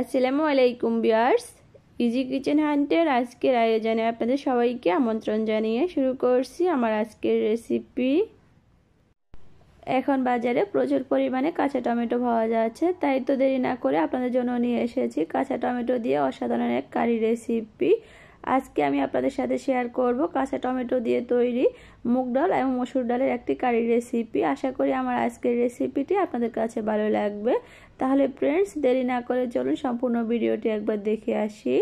আসসালামু আলাইকুম বিয়ার্স easy kitchen হান্টের আজকের আয়োজনে আপনাদের সবাইকে আমন্ত্রণ জানিয়ে শুরু করছি আমার আজকের রেসিপি এখন বাজারে প্রচুর পরিমাণে কাঁচা টমেটো পাওয়া যাচ্ছে তাই তো দেরি না করে আপনাদের জন্য নিয়ে এসেছি কাঁচা টমেটো দিয়ে অসাধারণ এক কারি রেসিপি আজকে আমি আপনাদের সাথে শেয়ার করব কাঁচা টমেটো দিয়ে তৈরি মুগ ডাল এবং মসুর ডালের একটি কারি রেসিপি আশা করি আমার আজকের রেসিপিটি আপনাদের কাছে ভালো লাগবে তাহলে ফ্রেন্ডস দেরি না করে চলুন সম্পূর্ণ ভিডিওটি একবার দেখে আসি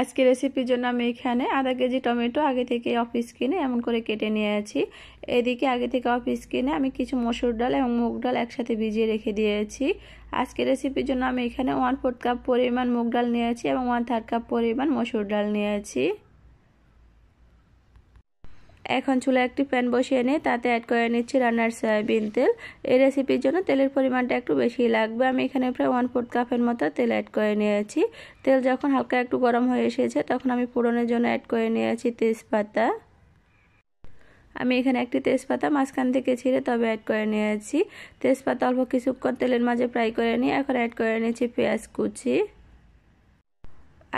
আজকে রেসিপির জন্য আমি এখানে আধা কেজি টমেটো আগে থেকে অফিস কিনে এমন করে কেটে নিয়ে আছি এদিকে আগে থেকে অফিস কিনে আমি কিছু মসুর ডাল এবং মুগ ডাল একসাথে ভিজিয়ে রেখে দিয়েছি আজকে রেসিপির জন্য আমি এখানে ওয়ান ফোর্থ কাপ পরিমাণ মুগ ডাল নিয়েছি এবং ওয়ান থার্ড কাপ পরিমাণ মসুর ডাল নিয়েছি এখন চুলা একটি প্যান বসিয়ে নিয়ে তাতে অ্যাড করে নিচ্ছি রান্নার সয়াবিন তেল এই রেসিপির জন্য তেলের পরিমাণটা একটু বেশি লাগবে আমি এখানে প্রায় ওয়ান ফোর্থ কাপের মতো তেল অ্যাড করে নিয়েছি তেল যখন হালকা একটু গরম হয়ে এসেছে তখন আমি পুরনের জন্য অ্যাড করে নিয়েছি তেজপাতা আমি এখানে একটি তেজপাতা মাঝখান থেকে ছিঁড়ে তবে অ্যাড করে নিয়েছি তেজপাতা অল্প কিছুক্ষণ তেলের মাঝে ফ্রাই করে নিয়ে এখন অ্যাড করে নিয়েছি পেঁয়াজ কুচি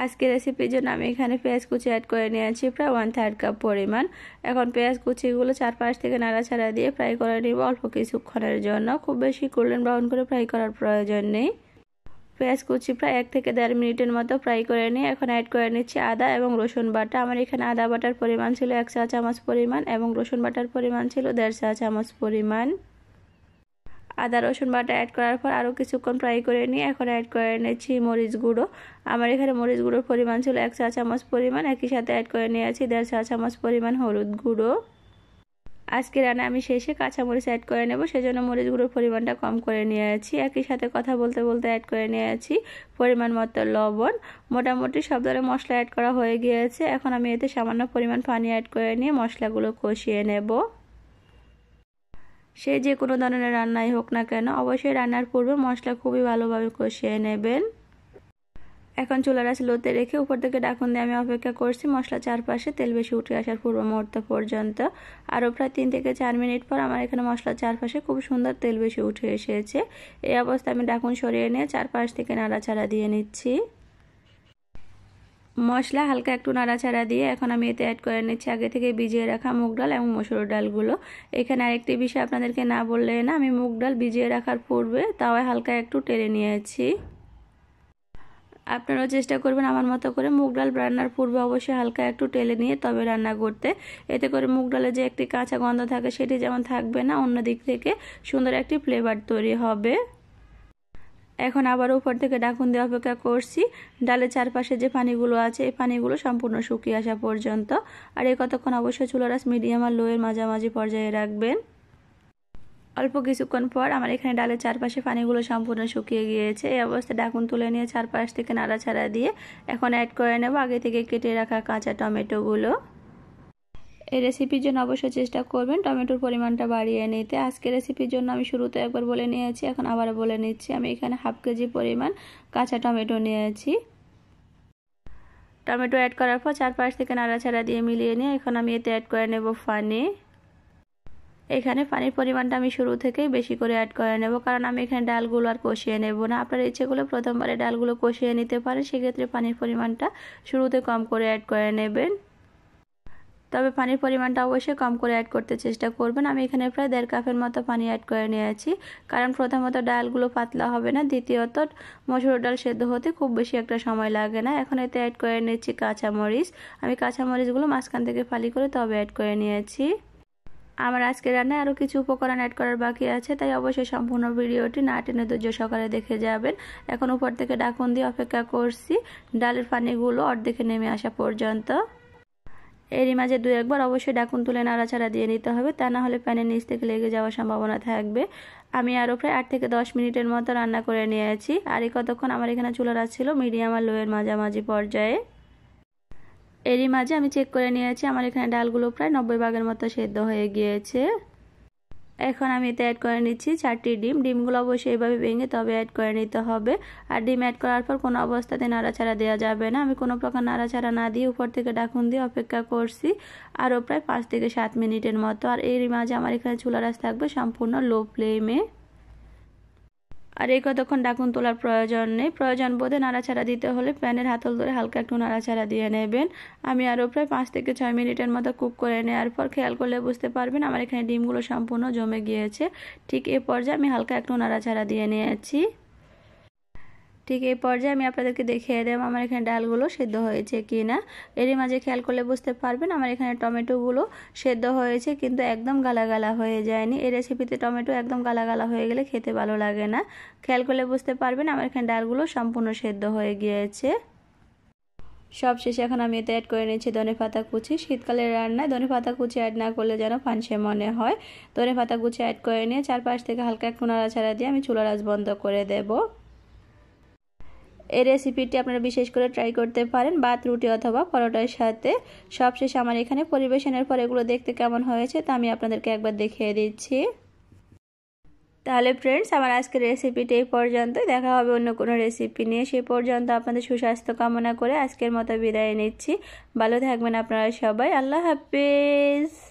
আজকে রেসিপির জন্য আমি এখানে পেঁয়াজ কুচি অ্যাড করে নিয়েছি প্রায় ওয়ান থার্ড কাপ পরিমাণ এখন পেঁয়াজ কুচিগুলো চারপাশ থেকে নাড়াছাড়া দিয়ে ফ্রাই করে নিব অল্প কিছুক্ষণের জন্য খুব বেশি গোল্ডেন ব্রাউন করে ফ্রাই করার প্রয়োজন নেই পেঁয়াজ কুচি প্রায় এক থেকে দেড় মিনিটের মতো ফ্রাই করে নিয়ে এখন অ্যাড করে নিচ্ছি আদা এবং রসুন বাটা আমার এখানে আদা বাটার পরিমাণ ছিল এক চা চামচ পরিমাণ এবং রসুন বাটার পরিমাণ ছিল দেড় চা চামচ পরিমাণ আদা রসুন বাটা অ্যাড করার পর আরও কিছুক্ষণ ফ্রাই করে নিয়ে এখন অ্যাড করে নিয়েছি মরিচ গুঁড়ো আমার এখানে মরিচ গুঁড়োর পরিমাণ ছিল এক চা চামচ পরিমাণ একই সাথে অ্যাড করে নিয়েছি দেড় চা চামচ পরিমাণ হলুদ গুঁড়ো আজকে রান্না আমি শেষে কাঁচামরিচ অ্যাড করে নেব সেজন্য মরিচ গুঁড়োর পরিমাণটা কম করে নিয়ে আছি একই সাথে কথা বলতে বলতে অ্যাড করে আছি পরিমাণ মতো লবণ মোটামুটি সব ধরনের মশলা অ্যাড করা হয়ে গিয়েছে এখন আমি এতে সামান্য পরিমাণ পানি অ্যাড করে নিয়ে মশলাগুলো কষিয়ে নেবো সে যে কোনো ধরনের রান্নাই হোক না কেন অবশ্যই রান্নার পূর্বে মশলা খুবই ভালোভাবে কষিয়ে নেবেন এখন চুলার আছে লোতে রেখে উপর থেকে ডাকুন দিয়ে আমি অপেক্ষা করছি মশলা চারপাশে তেল বেশি উঠে আসার পূর্ব মুহূর্ত পর্যন্ত আরও প্রায় তিন থেকে চার মিনিট পর আমার এখানে মশলা চারপাশে খুব সুন্দর তেল বেশি উঠে এসেছে এই অবস্থায় আমি ডাকুন সরিয়ে নিয়ে চারপাশ থেকে নাড়াচাড়া দিয়ে নিচ্ছি মশলা হালকা একটু নাড়াচাড়া দিয়ে এখন আমি এতে অ্যাড করে নিচ্ছি আগে থেকে ভিজিয়ে রাখা মুগ ডাল এবং মসুর ডালগুলো এখানে আরেকটি বিষয় আপনাদেরকে না বললে না আমি মুগ ডাল ভিজিয়ে রাখার পূর্বে তাও হালকা একটু টেলে নিয়েছি আপনারাও চেষ্টা করবেন আমার মতো করে মুগ ডাল রান্নার পূর্বে অবশ্যই হালকা একটু টেলে নিয়ে তবে রান্না করতে এতে করে মুগ ডালে যে একটি কাঁচা গন্ধ থাকে সেটি যেমন থাকবে না অন্য দিক থেকে সুন্দর একটি ফ্লেভার তৈরি হবে এখন আবার উপর থেকে ডাকুন দিয়ে অপেক্ষা করছি ডালের চারপাশে যে পানিগুলো আছে এই পানিগুলো সম্পূর্ণ শুকিয়ে আসা পর্যন্ত আর এই কতক্ষণ অবশ্যই চুলারাস মিডিয়াম আর লোয়ের মাঝামাঝি পর্যায়ে রাখবেন অল্প কিছুক্ষণ পর আমার এখানে ডালের চারপাশে পানিগুলো সম্পূর্ণ শুকিয়ে গিয়েছে এই অবস্থায় ডাকুন তুলে নিয়ে চারপাশ থেকে নাড়াছাড়া দিয়ে এখন অ্যাড করে নেব আগে থেকে কেটে রাখা কাঁচা টমেটোগুলো এই রেসিপির জন্য অবশ্যই চেষ্টা করবেন টমেটোর পরিমাণটা বাড়িয়ে নিতে আজকে রেসিপির জন্য আমি শুরুতে একবার বলে নিয়েছি এখন আবার বলে নিচ্ছি আমি এখানে হাফ কেজি পরিমাণ কাঁচা টমেটো নিয়েছি টমেটো অ্যাড করার পর চারপাশ থেকে নাড়াচাড়া দিয়ে মিলিয়ে নিয়ে এখন আমি এতে অ্যাড করে নেব ফানি এখানে পানির পরিমাণটা আমি শুরু থেকেই বেশি করে অ্যাড করে নেব কারণ আমি এখানে ডালগুলো আর কষিয়ে নেব না আপনার ইচ্ছেগুলো প্রথমবারে ডালগুলো কষিয়ে নিতে পারে সেক্ষেত্রে পানির পরিমাণটা শুরুতে কম করে অ্যাড করে নেবেন তবে পানির পরিমাণটা অবশ্যই কম করে অ্যাড করতে চেষ্টা করবেন আমি এখানে প্রায় দেড় কাপের মতো পানি অ্যাড করে নিয়েছি কারণ প্রথমত ডালগুলো পাতলা হবে না দ্বিতীয়ত মসুর ডাল সেদ্ধ হতে খুব বেশি একটা সময় লাগে না এখন এতে অ্যাড করে নিয়েছি কাঁচামরিচ আমি কাঁচামরিচগুলো মাঝখান থেকে ফালি করে তবে অ্যাড করে নিয়েছি আমার আজকে রান্নায় আরও কিছু উপকরণ অ্যাড করার বাকি আছে তাই অবশ্যই সম্পূর্ণ ভিডিওটি না টেনে ধৈর্য সকালে দেখে যাবেন এখন উপর থেকে ডাকুন দিয়ে অপেক্ষা করছি ডালের পানিগুলো অর্ধেকে নেমে আসা পর্যন্ত এরই মাঝে দু একবার অবশ্যই ডাকুন তুলে নাড়াচাড়া দিয়ে নিতে হবে তা না হলে প্যানের নিচ থেকে লেগে যাওয়ার সম্ভাবনা থাকবে আমি আরও প্রায় আট থেকে দশ মিনিটের মতো রান্না করে নিয়েছি আর এই কতক্ষণ আমার এখানে চুলার ছিল মিডিয়াম আর লোয়ের মাঝামাঝি পর্যায়ে এরই মাঝে আমি চেক করে নিয়েছি আমার এখানে ডালগুলো প্রায় নব্বই ভাগের মতো সেদ্ধ হয়ে গিয়েছে এখন আমি এতে অ্যাড করে নিচ্ছি চারটি ডিম ডিমগুলো অবশ্যই এইভাবে ভেঙে তবে অ্যাড করে নিতে হবে আর ডিম অ্যাড করার পর কোনো অবস্থাতে নাড়াচাড়া দেওয়া যাবে না আমি কোনো প্রকার নাড়াচাড়া না দিয়ে উপর থেকে ডাকুন দিয়ে অপেক্ষা করছি আরও প্রায় পাঁচ থেকে সাত মিনিটের মতো আর এর মাঝে আমার এখানে চুলা রাস থাকবে সম্পূর্ণ লো ফ্লেমে আর এই কতক্ষণ ডাকুন তোলার প্রয়োজন নেই প্রয়োজন বোধে নাড়াচাড়া দিতে হলে প্যানের হাতল ধরে হালকা একটু নাড়াচাড়া দিয়ে নেবেন আমি আরও প্রায় পাঁচ থেকে ছয় মিনিটের মতো কুক করে নেওয়ার পর খেয়াল করলে বুঝতে পারবেন আমার এখানে ডিমগুলো সম্পূর্ণ জমে গিয়েছে ঠিক এ পর্যায়ে আমি হালকা একটু নাড়াচাড়া দিয়ে নিয়েছি ঠিক এই পর্যায়ে আমি আপনাদেরকে দেখিয়ে দেব আমার এখানে ডালগুলো সেদ্ধ হয়েছে কি না এরই মাঝে খেয়াল করলে বুঝতে পারবেন আমার এখানে টমেটোগুলো সেদ্ধ হয়েছে কিন্তু একদম গালাগালা হয়ে যায়নি এই রেসিপিতে টমেটো একদম গালাগালা হয়ে গেলে খেতে ভালো লাগে না খেয়াল করলে বুঝতে পারবেন আমার এখানে ডালগুলো সম্পূর্ণ সেদ্ধ হয়ে গিয়েছে সবশেষে এখন আমি এতে অ্যাড করে নিচ্ছি ধনে পাতা কুচি শীতকালের রান্নায় ধনে পাতা কুচি অ্যাড না করলে যেন ফানসে মনে হয় ধনে পাতা কুচি অ্যাড করে নিয়ে চারপাশ থেকে হালকা একটু নাড়াচাড়া দিয়ে আমি চুলা রাজ বন্ধ করে দেবো এই রেসিপিটি আপনারা বিশেষ করে ট্রাই করতে পারেন বা রুটি অথবা পরোটার সাথে সবশেষে আমার এখানে পরিবেশনের পর এগুলো দেখতে কেমন হয়েছে তা আমি আপনাদেরকে একবার দেখিয়ে দিচ্ছি তাহলে ফ্রেন্ডস আমার আজকের রেসিপিটি এই পর্যন্তই দেখা হবে অন্য কোনো রেসিপি নিয়ে সেই পর্যন্ত আপনাদের সুস্বাস্থ্য কামনা করে আজকের মতো বিদায় নিচ্ছি ভালো থাকবেন আপনারা সবাই আল্লাহ হাফিজ